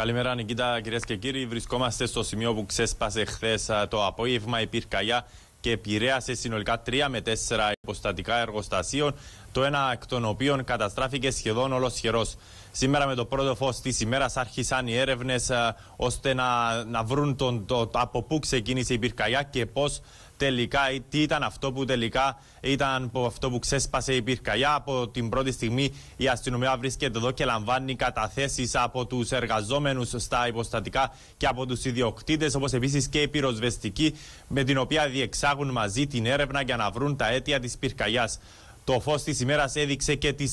Καλημέρα Νικήτα κυρίες και κύριοι. Βρισκόμαστε στο σημείο που ξέσπασε χθες το απόγευμα η πυρκαγιά και επηρέασε συνολικά 3 με 4 εργοστασίων, το ένα εκ των οποίων καταστράφηκε σχεδόν ολοσχερό. Σήμερα με το πρώτο φως της ημέρας, άρχισαν οι έρευνες, ε, ώστε να, να βρουν τον, το, από πού ξεκίνησε η πυρκαγιά και πώς τελικά, τι ήταν αυτό που τελικά ήταν αυτό που ξέσπασε η πυρκαγιά. Από την πρώτη στιγμή η αστυνομία βρίσκεται εδώ και πώ τελικα τι καταθέσεις από τους εργαζόμενους στα υποστατικά και από τους ιδιοκτήτες, όπως επίσης και η πυροσβεστική, με την οποία διεξάγουν μαζί την έρευνα για να βρουν τα αίτια της πυρκαγιάς. Το φως της ημέρας έδειξε και τις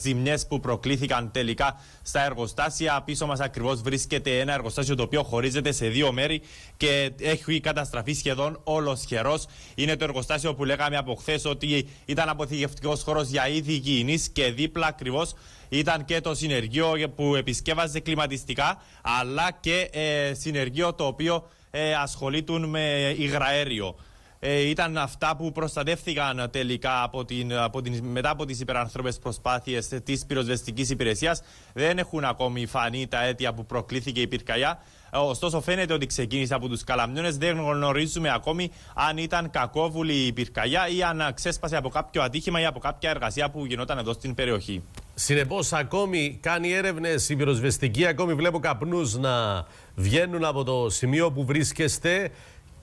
ζημιές που προκλήθηκαν τελικά στα εργοστάσια. Πίσω μας ακριβώς βρίσκεται ένα εργοστάσιο το οποίο χωρίζεται σε δύο μέρη και έχει καταστραφεί σχεδόν όλο χερό. Είναι το εργοστάσιο που λέγαμε από χθες ότι ήταν αποθηκευτικός χώρος για είδη υγιεινής και δίπλα ακριβώς ήταν και το συνεργείο που επισκεύαζε κλιματιστικά, αλλά και ε, συνεργείο το οποίο ε, ασχολείται με υγραέριο ε, ήταν αυτά που προστατεύθηκαν τελικά από την, από την, μετά από τις υπερανθρώπες προσπάθειες της πυροσβεστικής υπηρεσίας. Δεν έχουν ακόμη φανεί τα αίτια που προκλήθηκε η πυρκαγιά. Ε, ωστόσο, φαίνεται ότι ξεκίνησε από τους καλαμιώνε. Δεν γνωρίζουμε ακόμη αν ήταν κακόβουλη η πυρκαγιά ή αν ξέσπασε από κάποιο ατύχημα ή από κάποια εργασία που γινόταν εδώ στην περιοχή. Συνεπώς, ακόμη κάνει έρευνες η πυροσβεστική. Ακόμη βλέπω καπνούς να βγαίνουν από το σημείο που βρίσκεστε.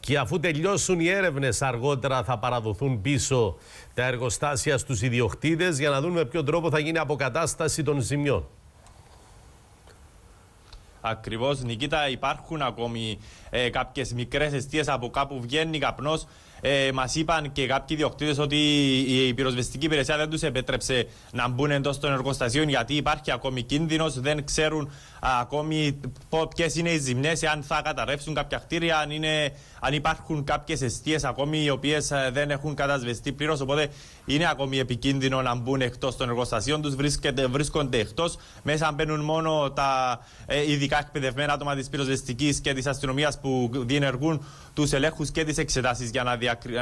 Και αφού τελειώσουν οι έρευνες, αργότερα θα παραδοθούν πίσω τα εργοστάσια στους ιδιοκτήτες για να δουν με ποιο τρόπο θα γίνει αποκατάσταση των ζημιών. Ακριβώς, Νικήτα, υπάρχουν ακόμη ε, κάποιες μικρές αιστείες από κάπου βγαίνει καπνός. Ε, Μας είπαν και κάποιοι διοκτήτε ότι η πυροσβεστική υπηρεσία δεν τους επέτρεψε να μπουν εντός των εργοστασίων γιατί υπάρχει ακόμη κίνδυνος. Δεν ξέρουν ακόμη ποιες είναι οι ζημιές, αν θα καταρρεύσουν κάποια κτίρια, αν, είναι, αν υπάρχουν κάποιες αιστείες ακόμη οι οποίες ε, δεν έχουν κατασβεστεί πλήρως. Οπότε είναι ακόμη επικίνδυνο να μπουν εκτός των εργοστασίων τους. Βρίσκονται εκτός. Μέσα μπαίνουν μόνο τα ε, ειδικά ειδικά εκπαιδευμένα άτομα της πυροσβεστικής και της αστυνομίας που διενεργούν τους ελέγχους και τις εξετάσεις για να,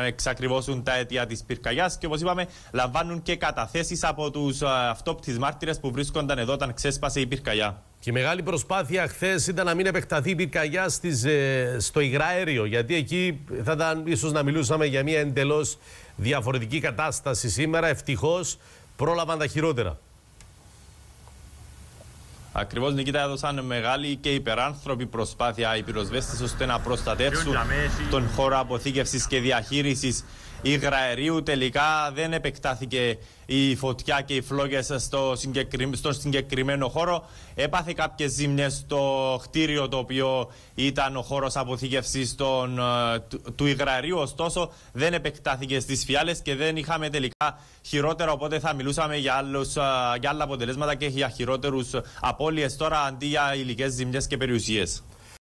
εξακριβώσουν τα αίτια της πυρκαγιάς. Και όπως είπαμε, λαμβάνουν και καταθέσεις από τους ε, αυτόπτη μάρτυρες που βρίσκονταν εδώ όταν ξέσπασε η πυρκαγιά. Και η μεγάλη προσπάθεια χθες ήταν να μην επεκταθεί η πυρκαγιά στις, ε, στο υγραέριο, γιατί εκεί θα ήταν ίσως να μιλούσαμε για μια εντελώς διαφορετική κατάσταση σήμερα. Ευτυχώς πρόλαβαν τα χειρότερα. Ακριβώς, Νικήτα, έδωσαν μεγάλη και υπεράνθρωπη προσπάθεια οι πυροσβέστες ώστε να προστατεύσουν τον χώρο αποθήκευσης και διαχείρισης υγραερίου. Τελικά δεν επεκτάθηκε η φωτιά και οι φλόγες στο συγκεκριμένο χώρο. Έπαθε κάποιες ζημιές στο χτίριο το οποίο ήταν ο χώρος αποθήκευσης των... Ε, του... του υγραερίου. Ωστόσο, δεν επεκτάθηκε στις φιάλες και δεν είχαμε τελικά χειρότερα. Οπότε θα μιλούσαμε για, ε, για άλλα αποτελέσματα και για χειρότερους απώλειες τώρα αντί για υλικές ζημιές και περιουσίες.